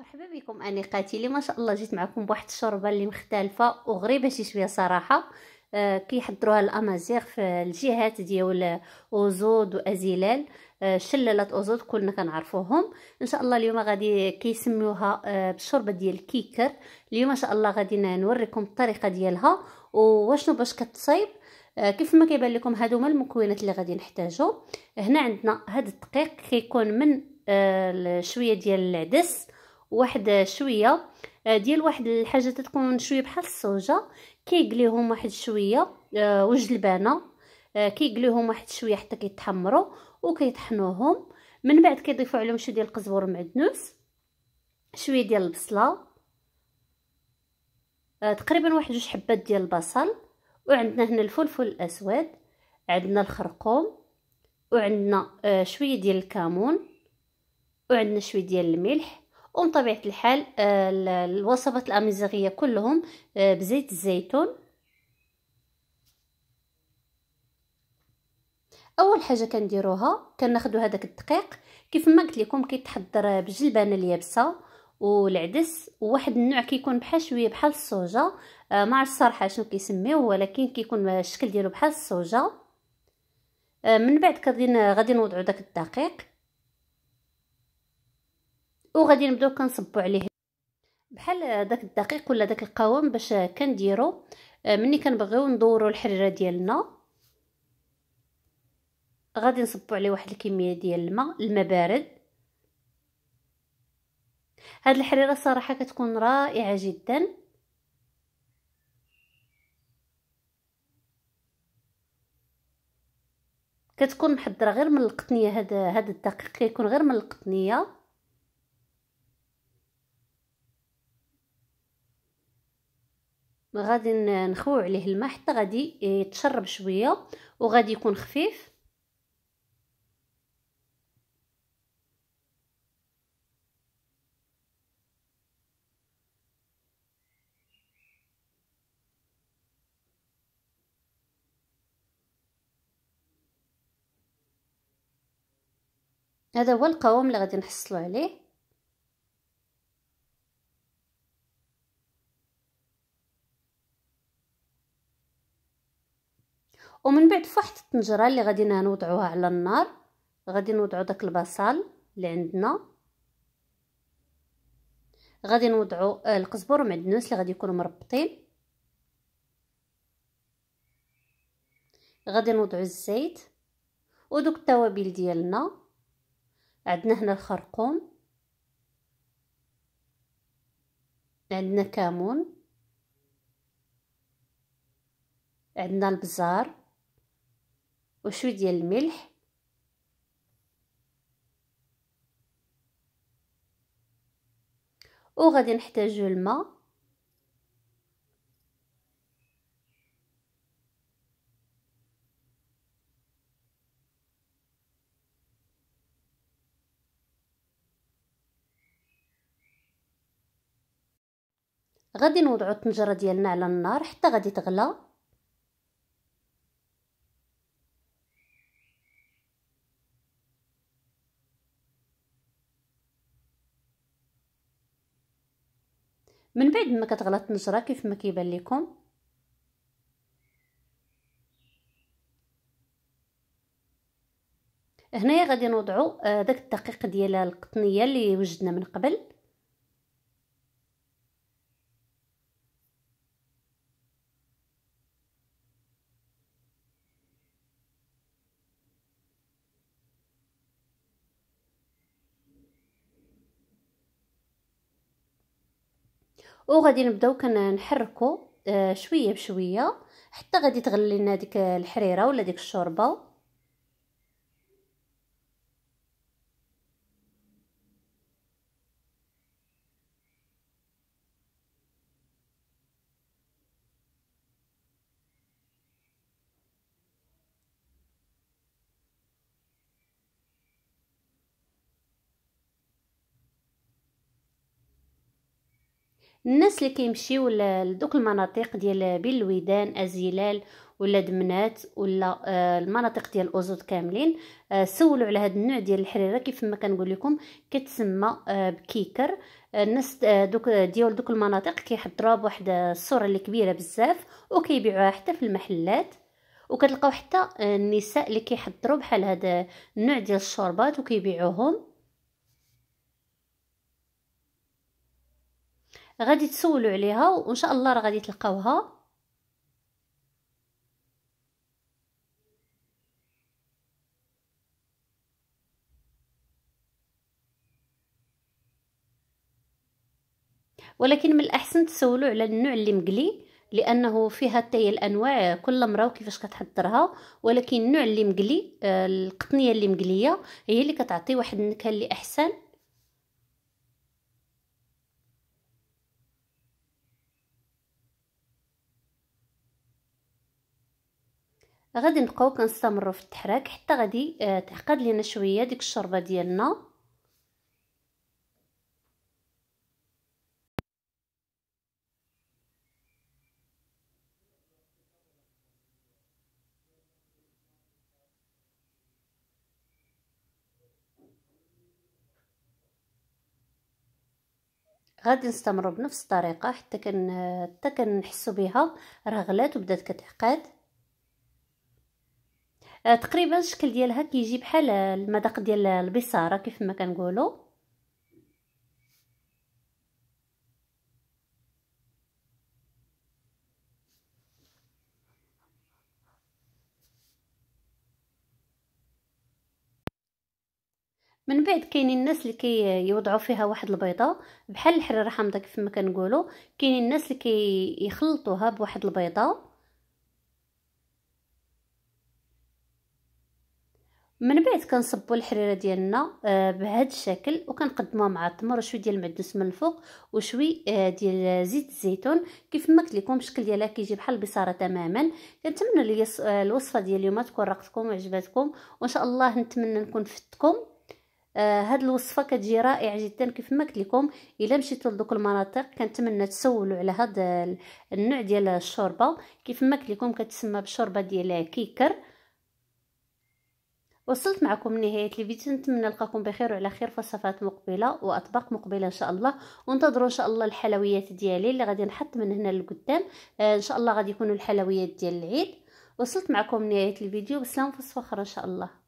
مرحبا بكم انيقاتي اللي ما شاء الله جيت معكم بواحد الشوربه اللي مختلفه وغريبه شي شويه صراحه آه كيحضروها الامازيغ في الجهات ديال اوزود وازيلال آه شلالات اوزود كلنا كنعرفوهم ان شاء الله اليوم غادي كيسميوها آه بالشوربه ديال الكيكر اليوم ان شاء الله غادي نوريكم الطريقه ديالها وشنو باش كتصايب آه، كيف ما كيبان لكم هادو هما المكونات اللي غادي نحتاجو هنا عندنا هاد الدقيق كيكون من آه، شويه ديال العدس واحد شويه آه، ديال واحد الحاجه تتكون شويه بحال الصوجه كيقليهم واحد شويه آه، وجلبانه آه، كيقليهم واحد شويه حتى كيتحمروا وكيطحنوهم من بعد كيضيفوا عليهم شويه ديال القزبر معدنوس شويه ديال البصله تقريبا واحد جوج حبات ديال البصل وعندنا هنا الفلفل الاسود عندنا الخرقوم وعندنا شويه ديال الكمون وعندنا شويه ديال الملح ومن طبيعة الحال آه، الوصفات الأمازيغية كلهم آه، بزيت الزيتون اول حاجه كنديروها كناخدو هذاك الدقيق كيف ما قلت لكم كيتحضر بالجلبانه اليابسه والعدس وواحد النوع كيكون بحال شويه بحال الصوجه آه ما عرفت الصراحه شنو كيسميوه ولكن كيكون الشكل ديالو بحال الصوجه آه من بعد كدين غادي نوضعو داك الدقيق وغادي نبداو كنصبو عليه بحال داك الدقيق ولا داك القوام باش كنديرو آه، ملي كنبغيو ندورو الحريره ديالنا غادي نصبو عليه واحد الكميه ديال الماء الماء بارد هاد الحريره صراحه كتكون رائعه جدا كتكون محضره غير من القطنيه هذا هذا الدقيق كيكون غير من القطنيه غادي نخويو عليه الماء حتى غادي يتشرب شويه وغادي يكون خفيف هذا هو القوام اللي غادي نحصلوا عليه ومن بعد فواحد الطنجره اللي غادي نوضعوها على النار غادي نوضعو داك البصل اللي عندنا غادي نوضعو آه، القزبر والمعدنوس اللي غادي يكونوا مربطين غادي نوضعو الزيت ودوك التوابل ديالنا عندنا هنا الخرقوم عندنا كامون عندنا البزار وشوية ديال الملح وغادي نحتاجو الماء غادي نوضعو الطنجره ديالنا على النار حتى غادي تغلى من بعد ما كتغلى الطنجره كيف ما كيبان لكم هنايا غادي نوضعوا آه، داك الدقيق ديال القطنيه اللي وجدنا من قبل وغادي نبداو كنحركو آه، شويه بشويه حتى غادي تغلي لنا ديك الحريره ولا ديك الشوربه الناس اللي كيمشيو لدوك المناطق ديال بين الويدان ازيلال ولا دمنات ولا آه، المناطق ديال الاوزود كاملين آه، سولوا على هذا النوع ديال الحريره كيف ما كنقول لكم كتسمى آه، بكيكر الناس دوك ديال دوك المناطق كيحضروها بواحد الصوره اللي كبيره بزاف وكيبيعوها حتى في المحلات وكتلقاو حتى النساء اللي كيحضروا بحال هذا النوع ديال الشوربات وكيبيعوهم غادي تسولوا عليها وان شاء الله راه غادي تلقاوها ولكن من الاحسن تسولوا على النوع اللي مقلي لانه فيها حتى الانواع كل مره وكيفاش كتحضرها ولكن النوع اللي مقلي آه، القطنيه اللي مقليه هي اللي كتعطي واحد النكهه اللي احسن غادي نبقاو كنستمروا في التحراك حتى غادي آه، تعقد لينا شويه ديك الشوربه ديالنا غادي نستمروا بنفس الطريقه حتى كن آه، حتى كنحسوا بها راه غلات وبدات كتعقد آه، تقريبا الشكل ديالها كيجي بحال آه، المذاق ديال آه، البصاره كيف ما كنقولوا من بعد كاينين الناس اللي كيوضعوا كي فيها واحد البيضه بحال الحراره حامضه كيف ما كنقولوا كاينين الناس اللي كيخلطوها كي بواحد البيضه من بعد كنصبوا الحريره ديالنا آه، بهذا الشكل وكنقدموها مع التمر وشويه ديال المعدنوس من الفوق وشوي آه، ديال زيت الزيتون كيف ما قلت لكم الشكل ديالها كيجي بحال البصاره تماما كنتمنى لي آه، الوصفه ديال اليوم تكون راقتكم وعجبتكم وان شاء الله نتمنى نكون فدتكم آه هاد الوصفه كتجي رائعه جدا كيف ما قلت لكم الا مشيتو لدوك المناطق كنتمنى تسولوا على هاد النوع ديال الشوربه كيف ما قلت لكم كتسمى بشوربه ديال كيكر وصلت معكم لنهاية الفيديو نتمنى نلقاكم بخير وعلى خير في وصفات مقبلة وأطباق مقبلة إن شاء الله وانتظروا إن شاء الله الحلويات ديالي اللي غادي نحط من هنا لقدام آه إن شاء الله غادي يكونوا الحلويات ديال العيد وصلت معكم لنهاية الفيديو بسلام في الصفخرة إن شاء الله